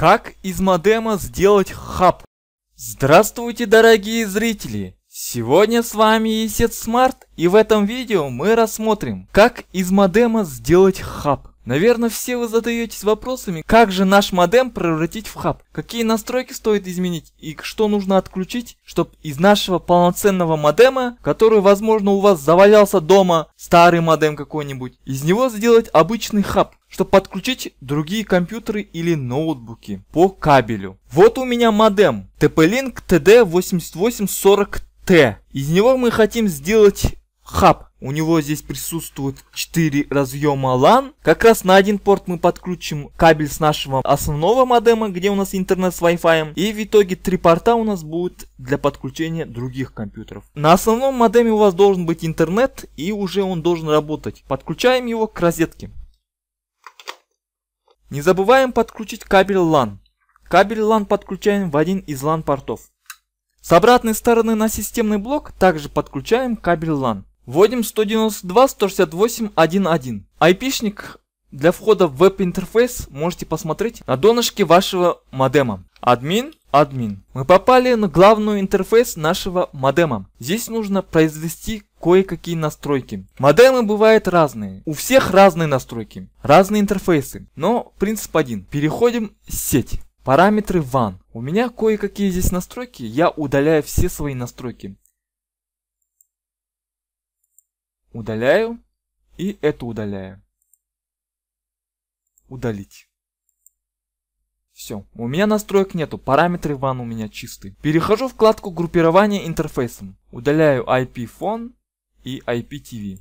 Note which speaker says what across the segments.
Speaker 1: Как из модема сделать хаб? Здравствуйте, дорогие зрители! Сегодня с вами Есет Смарт и в этом видео мы рассмотрим, как из модема сделать хаб. Наверное, все вы задаетесь вопросами, как же наш модем превратить в хаб, какие настройки стоит изменить и что нужно отключить, чтобы из нашего полноценного модема, который, возможно, у вас завалялся дома, старый модем какой-нибудь, из него сделать обычный хаб, чтобы подключить другие компьютеры или ноутбуки по кабелю. Вот у меня модем TP-Link TD8840T. Из него мы хотим сделать хаб, у него здесь присутствует 4 разъема LAN. Как раз на один порт мы подключим кабель с нашего основного модема, где у нас интернет с Wi-Fi. И в итоге три порта у нас будет для подключения других компьютеров. На основном модеме у вас должен быть интернет и уже он должен работать. Подключаем его к розетке. Не забываем подключить кабель LAN. Кабель LAN подключаем в один из LAN портов. С обратной стороны на системный блок также подключаем кабель LAN. Вводим 192.168.1.1. Айпишник для входа в веб-интерфейс можете посмотреть на донышке вашего модема. Админ, админ. Мы попали на главную интерфейс нашего модема. Здесь нужно произвести кое-какие настройки. Модемы бывают разные. У всех разные настройки, разные интерфейсы. Но принцип один. Переходим в сеть. Параметры WAN. У меня кое-какие здесь настройки, я удаляю все свои настройки. Удаляю и это удаляю. Удалить. Все, у меня настроек нету, параметры ван у меня чистые. Перехожу в вкладку группирования интерфейсом. Удаляю IP фон и IPTV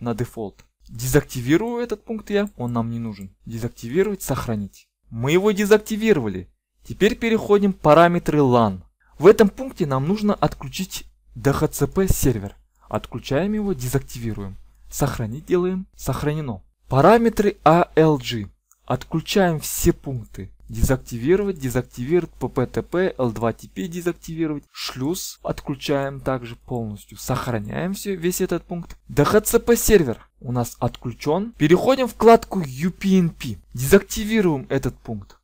Speaker 1: на дефолт. Дезактивирую этот пункт я, он нам не нужен. Дезактивировать, сохранить. Мы его дезактивировали. Теперь переходим в параметры LAN. В этом пункте нам нужно отключить DHCP сервер. Отключаем его, дезактивируем. Сохранить делаем. Сохранено. Параметры ALG. А отключаем все пункты. Дезактивировать, дезактивировать, PPTP, L2TP дезактивировать. Шлюз отключаем также полностью. Сохраняем все, весь этот пункт. DHCP сервер у нас отключен. Переходим в вкладку UPnP. Дезактивируем этот пункт.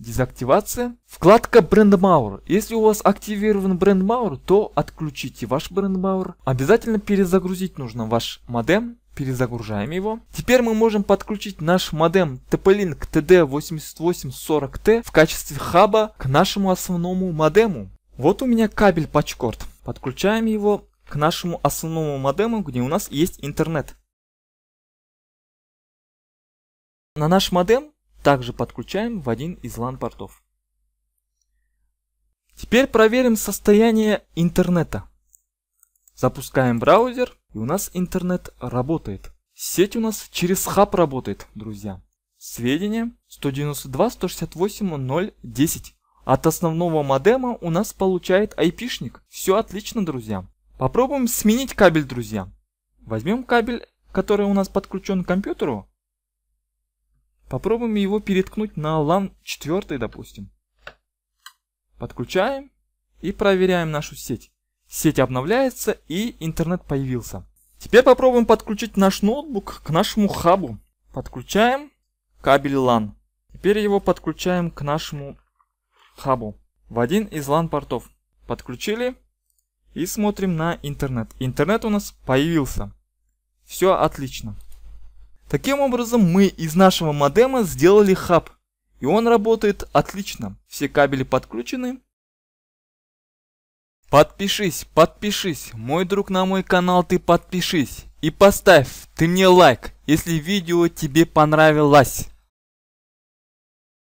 Speaker 1: Дезактивация. Вкладка BrandMaur. Если у вас активирован BrandMaur, то отключите ваш BrandMaur. Обязательно перезагрузить нужно ваш модем. Перезагружаем его. Теперь мы можем подключить наш модем TP-Link TD8840T в качестве хаба к нашему основному модему. Вот у меня кабель пачкорд. Подключаем его к нашему основному модему, где у нас есть интернет. На наш модем также подключаем в один из LAN-портов. Теперь проверим состояние интернета. Запускаем браузер, и у нас интернет работает. Сеть у нас через хаб работает, друзья. Сведения 192.168.0.10. От основного модема у нас получает айпишник. Все отлично, друзья. Попробуем сменить кабель, друзья. Возьмем кабель, который у нас подключен к компьютеру. Попробуем его переткнуть на LAN 4, допустим. Подключаем и проверяем нашу сеть. Сеть обновляется и интернет появился. Теперь попробуем подключить наш ноутбук к нашему хабу. Подключаем кабель LAN. Теперь его подключаем к нашему хабу в один из LAN портов. Подключили и смотрим на интернет. Интернет у нас появился. Все отлично. Таким образом, мы из нашего модема сделали хаб, и он работает отлично. Все кабели подключены. Подпишись, подпишись, мой друг на мой канал ты подпишись. И поставь ты мне лайк, если видео тебе понравилось.